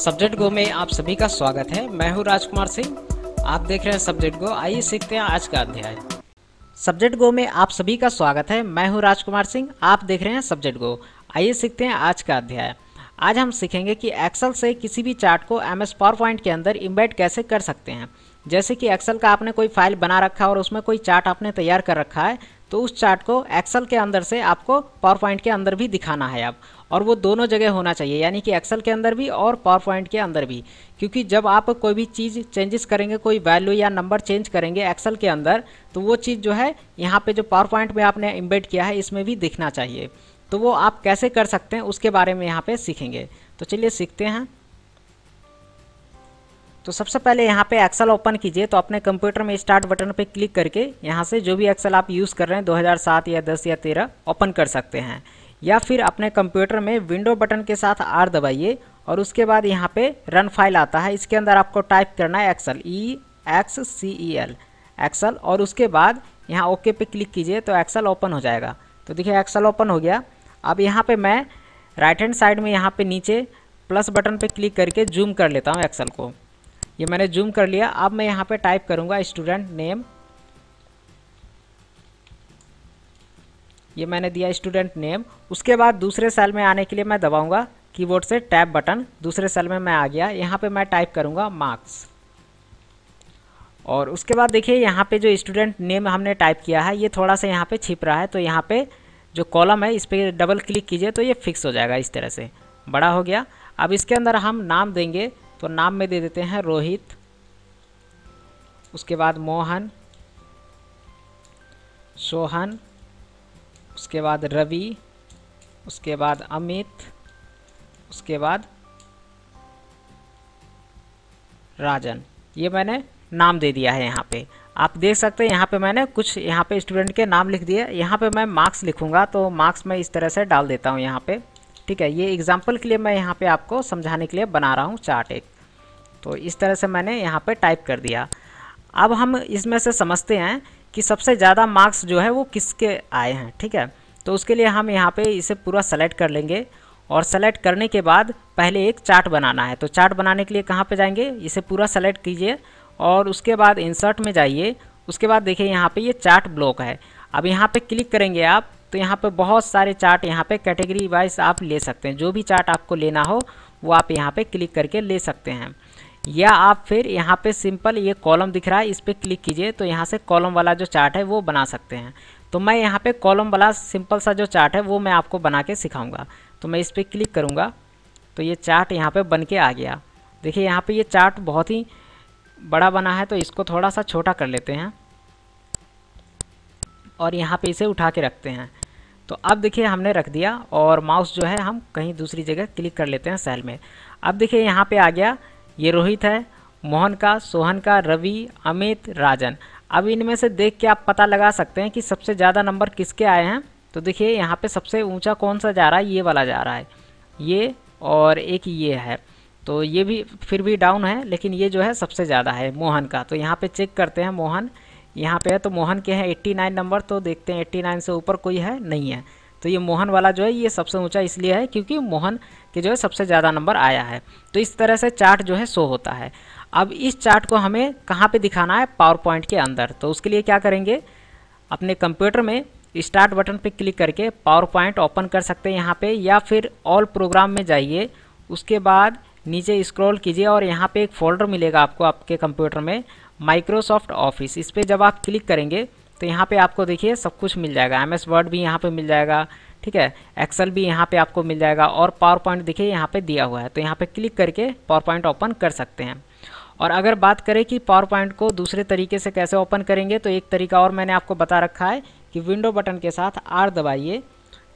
subject गो में आप सभी का स्वागत है मैं हूं राजकुमार सिंह आप देख रहे हैं सब्जेक्ट गो आइए सीखते हैं आज का अध्याय सब्जेक्ट गो में आप सभी का स्वागत है मैं हूं राजकुमार सिंह आप देख रहे हैं सब्जेक्ट गो आइए सीखते हैं आज का अध्याय आज हम सीखेंगे कि एक्सेल से किसी भी चार्ट को एम एस पावर पॉइंट के अंदर इम्बेड कैसे कर सकते हैं जैसे कि एक्सेल का आपने कोई फाइल बना रखा है और उसमें कोई चार्ट आपने तैयार कर रखा है तो उस चार्ट को एक्सेल के अंदर से आपको पावर पॉइंट के अंदर भी दिखाना है अब और वो दोनों जगह होना चाहिए यानी कि एक्सेल के अंदर भी और पावर पॉइंट के अंदर भी क्योंकि जब आप कोई भी चीज़ चेंजेस करेंगे कोई वैल्यू या नंबर चेंज करेंगे एक्सेल के अंदर तो वो चीज़ जो है यहाँ पे जो पावर पॉइंट में आपने इम्बेड किया है इसमें भी दिखना चाहिए तो वो आप कैसे कर सकते हैं उसके बारे में यहाँ पर सीखेंगे तो चलिए सीखते हैं तो सबसे पहले यहाँ पे एक्सेल ओपन कीजिए तो अपने कंप्यूटर में स्टार्ट बटन पे क्लिक करके यहाँ से जो भी एक्सेल आप यूज़ कर रहे हैं 2007 या 10 या 13 ओपन कर सकते हैं या फिर अपने कंप्यूटर में विंडो बटन के साथ आर दबाइए और उसके बाद यहाँ पे रन फाइल आता है इसके अंदर आपको टाइप करना है Excel E X C E L Excel और उसके बाद यहाँ ओके पे क्लिक कीजिए तो एक्सल ओपन हो जाएगा तो देखिए एक्सल ओपन हो गया अब यहाँ पे मैं राइट हैंड साइड में यहाँ पे नीचे प्लस बटन पे क्लिक करके जूम कर लेता हूँ एक्सल को ये मैंने जूम कर लिया अब मैं यहाँ पर टाइप करूँगा स्टूडेंट नेम ये मैंने दिया स्टूडेंट नेम उसके बाद दूसरे सेल में आने के लिए मैं दबाऊँगा कीबोर्ड से टैब बटन दूसरे सेल में मैं आ गया यहाँ पे मैं टाइप करूँगा मार्क्स और उसके बाद देखिए यहाँ पे जो स्टूडेंट नेम हमने टाइप किया है ये थोड़ा सा यहाँ पे छिप रहा है तो यहाँ पे जो कॉलम है इस पर डबल क्लिक कीजिए तो ये फिक्स हो जाएगा इस तरह से बड़ा हो गया अब इसके अंदर हम नाम देंगे तो नाम में दे देते हैं रोहित उसके बाद मोहन सोहन उसके बाद रवि उसके बाद अमित उसके बाद राजन ये मैंने नाम दे दिया है यहाँ पे आप देख सकते हैं यहाँ पे मैंने कुछ यहाँ पे स्टूडेंट के नाम लिख दिए यहाँ पे मैं मार्क्स लिखूँगा तो मार्क्स मैं इस तरह से डाल देता हूँ यहाँ पे ठीक है ये एग्जाम्पल के लिए मैं यहाँ पे आपको समझाने के लिए बना रहा हूँ चार्ट एक तो इस तरह से मैंने यहाँ पे टाइप कर दिया अब हम इसमें से समझते हैं कि सबसे ज़्यादा मार्क्स जो है वो किसके आए हैं ठीक है तो उसके लिए हम यहाँ पे इसे पूरा सेलेक्ट कर लेंगे और सेलेक्ट करने के बाद पहले एक चार्ट बनाना है तो चार्ट बनाने के लिए कहाँ पे जाएंगे इसे पूरा सेलेक्ट कीजिए और उसके बाद इंसर्ट में जाइए उसके बाद देखिए यहाँ पे ये चार्ट ब्लॉक है अब यहाँ पे क्लिक करेंगे आप तो यहाँ पे बहुत सारे चार्ट यहाँ पे कैटेगरी वाइज आप ले सकते हैं जो भी चार्ट आपको लेना हो वो आप यहाँ पर क्लिक करके ले सकते हैं या आप फिर यहाँ पे सिंपल ये कॉलम दिख रहा है इस पर क्लिक कीजिए तो यहाँ से कॉलम वाला जो चार्ट है वो बना सकते हैं तो मैं यहाँ पे कॉलम वाला सिंपल सा जो चार्ट है वो मैं आपको बना के सिखाऊंगा तो मैं इस पर क्लिक करूँगा तो ये चार्ट यहाँ पर बन के आ गया देखिए यहाँ पर ये चार्ट बहुत ही बड़ा बना है तो इसको थोड़ा सा छोटा कर लेते हैं और यहाँ पर इसे उठा के रखते हैं तो अब देखिए हमने रख दिया और माउस जो है हम कहीं दूसरी जगह क्लिक कर लेते हैं सेल में अब देखिए यहाँ पे आ गया ये रोहित है मोहन का सोहन का रवि अमित राजन अब इनमें से देख के आप पता लगा सकते हैं कि सबसे ज़्यादा नंबर किसके आए हैं तो देखिए यहाँ पे सबसे ऊंचा कौन सा जा रहा है ये वाला जा रहा है ये और एक ये है तो ये भी फिर भी डाउन है लेकिन ये जो है सबसे ज़्यादा है मोहन का तो यहाँ पे चेक करते हैं मोहन यहाँ पे है तो मोहन के हैं 89 नंबर तो देखते हैं 89 से ऊपर कोई है नहीं है तो ये मोहन वाला जो है ये सबसे ऊंचा इसलिए है क्योंकि मोहन के जो है सबसे ज़्यादा नंबर आया है तो इस तरह से चार्ट जो है शो होता है अब इस चार्ट को हमें कहाँ पे दिखाना है पावर पॉइंट के अंदर तो उसके लिए क्या करेंगे अपने कंप्यूटर में स्टार्ट बटन पर क्लिक करके पावर पॉइंट ओपन कर सकते हैं यहाँ पर या फिर ऑल प्रोग्राम में जाइए उसके बाद नीचे स्क्रॉल कीजिए और यहाँ पे एक फोल्डर मिलेगा आपको आपके कंप्यूटर में माइक्रोसॉफ्ट ऑफिस इस पर जब आप क्लिक करेंगे तो यहाँ पे आपको देखिए सब कुछ मिल जाएगा एम एस वर्ड भी यहाँ पे मिल जाएगा ठीक है एक्सेल भी यहाँ पे आपको मिल जाएगा और पावर पॉइंट देखिए यहाँ पे दिया हुआ है तो यहाँ पे क्लिक करके पावर पॉइंट ओपन कर सकते हैं और अगर बात करें कि पावर पॉइंट को दूसरे तरीके से कैसे ओपन करेंगे तो एक तरीका और मैंने आपको बता रखा है कि विंडो बटन के साथ आर दबाइए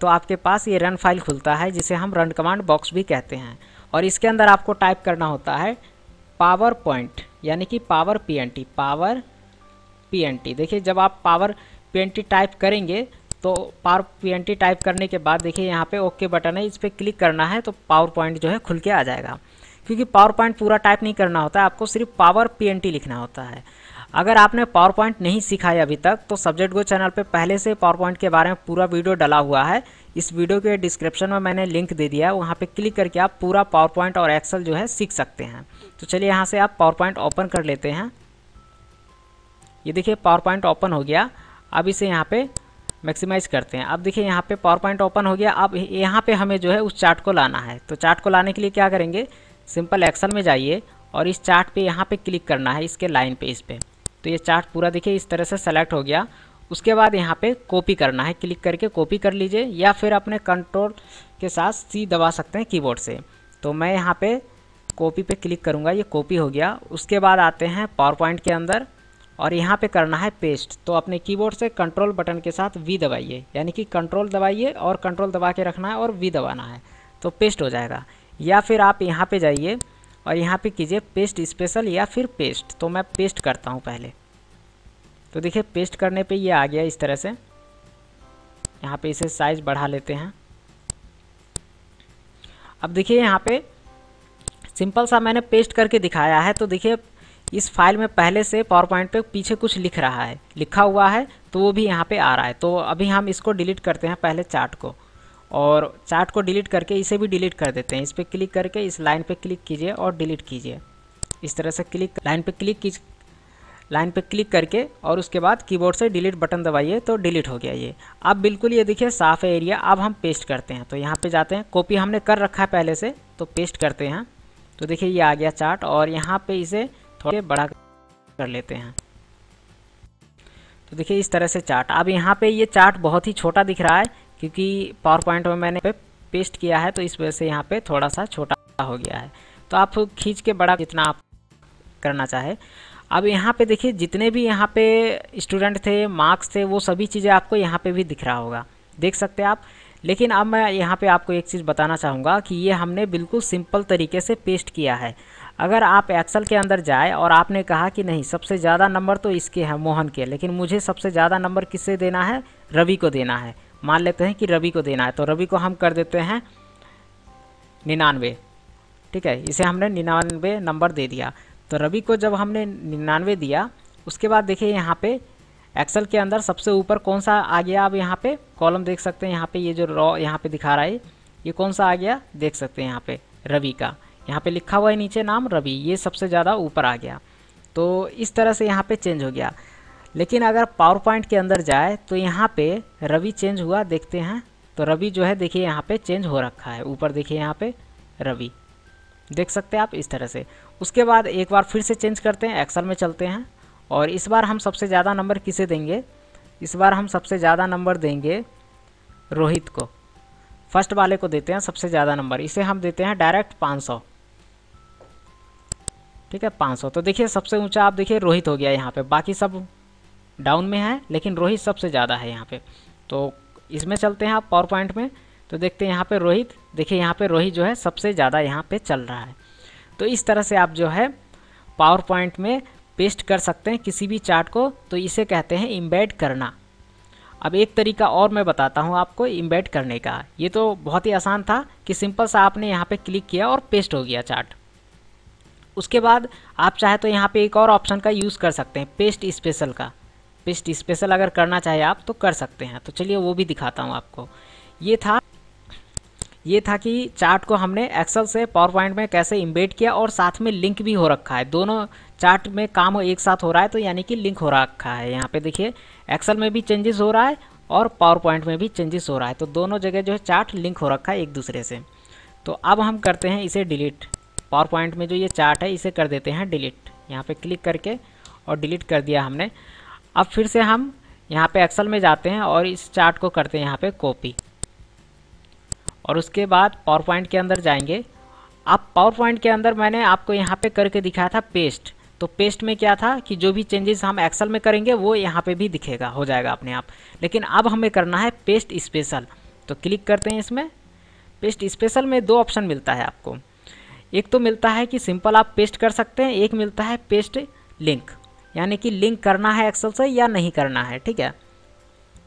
तो आपके पास ये रन फाइल खुलता है जिसे हम रन कमांड बॉक्स भी कहते हैं और इसके अंदर आपको टाइप करना होता है पावर पॉइंट यानी कि power P N T power P देखिए जब आप पावर पी टाइप करेंगे तो पावर पी टाइप करने के बाद देखिए यहाँ पे ओके बटन है इस पर क्लिक करना है तो पावर पॉइंट जो है खुल के आ जाएगा क्योंकि पावर पॉइंट पूरा टाइप नहीं करना होता है आपको सिर्फ पावर पी लिखना होता है अगर आपने पावर पॉइंट नहीं सीखा है अभी तक तो सब्जेक्ट गो चैनल पे पहले से पावर पॉइंट के बारे में पूरा वीडियो डला हुआ है इस वीडियो के डिस्क्रिप्शन में मैंने लिंक दे दिया है वहाँ पर क्लिक करके आप पूरा पावर पॉइंट और एक्सल जो है सीख सकते हैं तो चलिए यहाँ से आप पावर पॉइंट ओपन कर लेते हैं ये देखिए पावर पॉइंट ओपन हो गया अब इसे यहाँ पे मैक्सिमाइज करते हैं अब देखिए यहाँ पे पावर पॉइंट ओपन हो गया अब यहाँ पे हमें जो है उस चार्ट को लाना है तो चार्ट को लाने के लिए क्या करेंगे सिंपल एक्सल में जाइए और इस चार्ट पे यहाँ पे क्लिक करना है इसके लाइन पे इस पर तो ये चार्ट पूरा देखिए इस तरह से सेलेक्ट हो गया उसके बाद यहाँ पर कॉपी करना है क्लिक करके कॉपी कर लीजिए या फिर अपने कंट्रोल के साथ सी दबा सकते हैं की से तो मैं यहाँ पर कॉपी पर क्लिक करूँगा ये कॉपी हो गया उसके बाद आते हैं पावर पॉइंट के अंदर और यहाँ पे करना है पेस्ट तो अपने कीबोर्ड से कंट्रोल बटन के साथ वी दबाइए यानी कि कंट्रोल दबाइए और कंट्रोल दबा के रखना है और वी दबाना है तो पेस्ट हो जाएगा या फिर आप यहाँ पे जाइए और यहाँ पे कीजिए पेस्ट स्पेशल या फिर पेस्ट तो मैं पेस्ट करता हूँ पहले तो देखिए पेस्ट करने पे ये आ गया इस तरह से यहाँ पर इसे साइज़ बढ़ा लेते हैं अब देखिए यहाँ पर सिंपल सा मैंने पेस्ट करके दिखाया है तो देखिए इस फाइल में पहले से पावर पॉइंट पे पीछे कुछ लिख रहा है लिखा हुआ है तो वो भी यहाँ पे आ रहा है तो अभी हम इसको डिलीट करते हैं पहले चार्ट को और चार्ट को डिलीट करके इसे भी डिलीट कर देते हैं इस पर क्लिक करके इस लाइन पर क्लिक कीजिए और डिलीट कीजिए इस तरह से क्लिक लाइन पर क्लिक कीजिए लाइन पे क्लिक करके और उसके बाद कीबोर्ड से डिलीट बटन दबाइए तो डिलीट हो गया ये अब बिल्कुल ये देखिए साफ़ है एरिया अब हम पेस्ट करते हैं तो यहाँ पे जाते हैं कॉपी हमने कर रखा है पहले से तो पेस्ट करते हैं तो देखिए ये आ गया चार्ट और यहाँ पे इसे थोड़ा बड़ा कर लेते हैं तो देखिए इस तरह से चार्ट अब यहाँ पे ये चार्ट बहुत ही छोटा दिख रहा है क्योंकि पावर पॉइंट में मैंने पे पेस्ट किया है तो इस वजह से यहाँ पे थोड़ा सा छोटा हो गया है तो आप खींच के बड़ा जितना आप करना चाहे अब यहाँ पे देखिए जितने भी यहाँ पे स्टूडेंट थे मार्क्स थे वो सभी चीज़ें आपको यहाँ पे भी दिख रहा होगा देख सकते हैं आप लेकिन अब मैं यहाँ पे आपको एक चीज़ बताना चाहूँगा कि ये हमने बिल्कुल सिंपल तरीके से पेस्ट किया है अगर आप एक्सल के अंदर जाए और आपने कहा कि नहीं सबसे ज़्यादा नंबर तो इसके हैं मोहन के लेकिन मुझे सबसे ज़्यादा नंबर किससे देना है रवि को देना है मान लेते हैं कि रवि को देना है तो रवि को हम कर देते हैं निन्यानवे ठीक है इसे हमने निन्यानवे नंबर दे दिया तो रवि को जब हमने निन्यानवे दिया उसके बाद देखिए यहाँ पे एक्सेल के अंदर सबसे ऊपर कौन सा आ गया आप यहाँ पे कॉलम देख सकते हैं यहाँ पे ये जो रॉ यहाँ पे दिखा रहा है ये कौन सा आ गया देख सकते हैं यहाँ पे रवि का यहाँ पे लिखा हुआ है नीचे नाम रवि ये सबसे ज़्यादा ऊपर आ गया तो इस तरह से यहाँ पे चेंज हो गया लेकिन अगर पावर पॉइंट के अंदर जाए तो यहाँ पे रवि चेंज हुआ देखते हैं तो रवि जो है देखिए यहाँ पे चेंज हो रखा है ऊपर देखिए यहाँ पे रवि देख सकते हैं आप इस तरह से उसके बाद एक बार फिर से चेंज करते हैं एक्सल में चलते हैं और इस बार हम सबसे ज़्यादा नंबर किसे देंगे इस बार हम सबसे ज़्यादा नंबर देंगे रोहित को फर्स्ट वाले को देते हैं सबसे ज़्यादा नंबर इसे हम देते हैं डायरेक्ट सौ ठीक है 500 तो देखिए सबसे ऊंचा आप देखिए रोहित हो गया यहाँ पे बाकी सब डाउन में है लेकिन रोहित सबसे ज़्यादा है यहाँ पे तो इसमें चलते हैं आप पावर पॉइंट में तो देखते हैं यहाँ पे रोहित देखिए यहाँ पे रोहित जो है सबसे ज़्यादा यहाँ पे चल रहा है तो इस तरह से आप जो है पावर पॉइंट में पेस्ट कर सकते हैं किसी भी चार्ट को तो इसे कहते हैं इम्बेड करना अब एक तरीका और मैं बताता हूँ आपको इम्बेड करने का ये तो बहुत ही आसान था कि सिंपल सा आपने यहाँ पर क्लिक किया और पेस्ट हो गया चार्ट उसके बाद आप चाहे तो यहाँ पे एक और ऑप्शन का यूज़ कर सकते हैं पेस्ट स्पेशल का पेस्ट स्पेशल अगर करना चाहे आप तो कर सकते हैं तो चलिए वो भी दिखाता हूँ आपको ये था ये था कि चार्ट को हमने एक्सेल से पावर पॉइंट में कैसे इम्बेट किया और साथ में लिंक भी हो रखा है दोनों चार्ट में काम एक साथ हो रहा है तो यानी कि लिंक हो रखा है यहाँ पे देखिए एक्सेल में भी चेंजेस हो रहा है और पावर पॉइंट में भी चेंजेस हो रहा है तो दोनों जगह जो है चार्ट लिंक हो रखा है एक दूसरे से तो अब हम करते हैं इसे डिलीट पावर पॉइंट में जो ये चार्ट है इसे कर देते हैं डिलीट यहाँ पे क्लिक करके और डिलीट कर दिया हमने अब फिर से हम यहाँ पे एक्सल में जाते हैं और इस चार्ट को करते हैं यहाँ पे कॉपी और उसके बाद पावर पॉइंट के अंदर जाएंगे अब पावर पॉइंट के अंदर मैंने आपको यहाँ पे करके दिखाया था पेस्ट तो पेस्ट में क्या था कि जो भी चेंजेस हम एक्सल में करेंगे वो यहाँ पर भी दिखेगा हो जाएगा अपने आप लेकिन अब हमें करना है पेस्ट स्पेशल तो क्लिक करते हैं इसमें पेस्ट स्पेशल में दो ऑप्शन मिलता है आपको एक तो मिलता है कि सिंपल आप पेस्ट कर सकते हैं एक मिलता है पेस्ट लिंक यानी कि लिंक करना है एक्सेल से या नहीं करना है ठीक है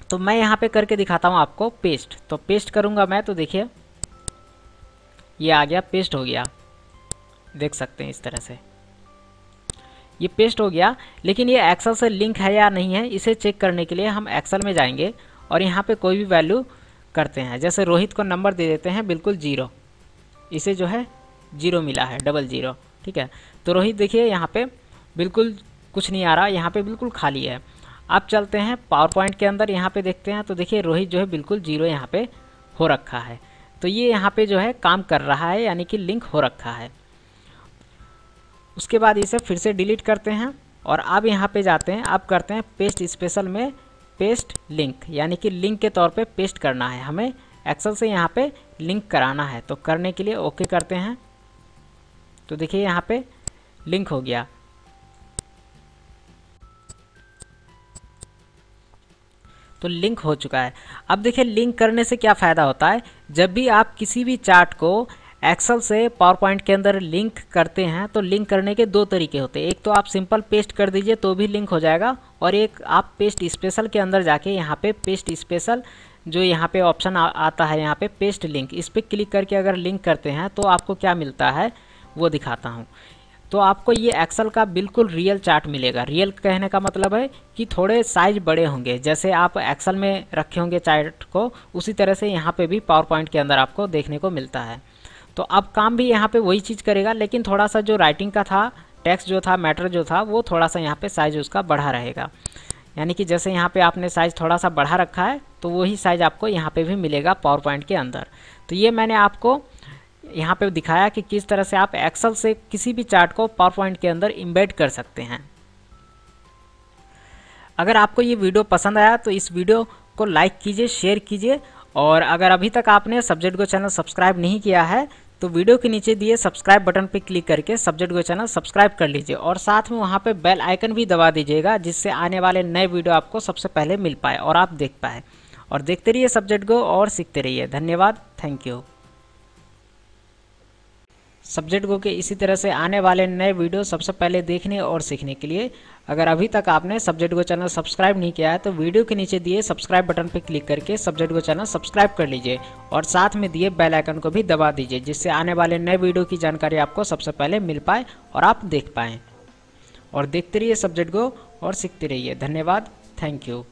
तो मैं यहाँ पे करके दिखाता हूँ आपको पेस्ट तो पेस्ट करूँगा मैं तो देखिए ये आ गया पेस्ट हो गया देख सकते हैं इस तरह से ये पेस्ट हो गया लेकिन ये एक्सेल से लिंक है या नहीं है इसे चेक करने के लिए हम एक्सेल में जाएंगे और यहाँ पे कोई भी वैल्यू करते हैं जैसे रोहित को नंबर दे देते हैं बिल्कुल जीरो इसे जो है जीरो मिला है डबल ज़ीरो ठीक है तो रोहित देखिए यहाँ पे बिल्कुल कुछ नहीं आ रहा यहाँ पे बिल्कुल खाली है आप चलते हैं पावर पॉइंट के अंदर यहाँ पे देखते हैं तो देखिए रोहित जो है बिल्कुल जीरो यहाँ पे हो रखा है तो ये यहाँ पे जो है काम कर रहा है यानी कि लिंक हो रखा है उसके बाद इसे फिर से डिलीट करते हैं और अब यहाँ पे जाते हैं अब करते हैं पेस्ट स्पेशल में पेस्ट लिंक यानी कि लिंक के तौर पे पेस्ट करना है हमें एक्सल से यहाँ पर लिंक कराना है तो करने के लिए ओके करते हैं तो देखिए यहाँ पे लिंक हो गया तो लिंक हो चुका है अब देखिए लिंक करने से क्या फ़ायदा होता है जब भी आप किसी भी चार्ट को एक्सेल से पावर पॉइंट के अंदर लिंक करते हैं तो लिंक करने के दो तरीके होते हैं एक तो आप सिंपल पेस्ट कर दीजिए तो भी लिंक हो जाएगा और एक आप पेस्ट स्पेशल के अंदर जाके यहाँ पे पेस्ट स्पेशल जो यहाँ पे ऑप्शन आता है यहाँ पे पेस्ट लिंक इस पर क्लिक करके अगर लिंक करते हैं तो आपको क्या मिलता है वो दिखाता हूँ तो आपको ये एक्सल का बिल्कुल रियल चार्ट मिलेगा रियल कहने का मतलब है कि थोड़े साइज बड़े होंगे जैसे आप एक्सल में रखे होंगे चार्ट को उसी तरह से यहाँ पे भी पावर पॉइंट के अंदर आपको देखने को मिलता है तो अब काम भी यहाँ पे वही चीज़ करेगा लेकिन थोड़ा सा जो राइटिंग का था टेक्स्ट जो था मैटर जो था वो थोड़ा सा यहाँ पर साइज उसका बढ़ा रहेगा यानी कि जैसे यहाँ पर आपने साइज़ थोड़ा सा बढ़ा रखा है तो वही साइज़ आपको यहाँ पर भी मिलेगा पावर पॉइंट के अंदर तो ये मैंने आपको यहाँ पे दिखाया कि किस तरह से आप एक्सेल से किसी भी चार्ट को पावर पॉइंट के अंदर इम्बेड कर सकते हैं अगर आपको ये वीडियो पसंद आया तो इस वीडियो को लाइक कीजिए शेयर कीजिए और अगर अभी तक आपने सब्जेक्ट गो चैनल सब्सक्राइब नहीं किया है तो वीडियो के नीचे दिए सब्सक्राइब बटन पर क्लिक करके सब्जेक्ट गो चैनल सब्सक्राइब कर लीजिए और साथ में वहाँ पे बेल आइकन भी दबा दीजिएगा जिससे आने वाले नए वीडियो आपको सबसे पहले मिल पाए और आप देख पाए और देखते रहिए सब्जेक्ट गो और सीखते रहिए धन्यवाद थैंक यू सब्जेक्ट को के इसी तरह से आने वाले नए वीडियो सबसे पहले देखने और सीखने के लिए अगर अभी तक आपने सब्जेक्ट को चैनल सब्सक्राइब नहीं किया है तो वीडियो के नीचे दिए सब्सक्राइब बटन पर क्लिक करके सब्जेक्ट को चैनल सब्सक्राइब कर लीजिए और साथ में दिए बेल आइकन को भी दबा दीजिए जिससे आने वाले नए वीडियो की जानकारी आपको सबसे पहले मिल पाए और आप देख पाएँ और देखते रहिए सब्जेक्ट को और सीखते रहिए धन्यवाद थैंक यू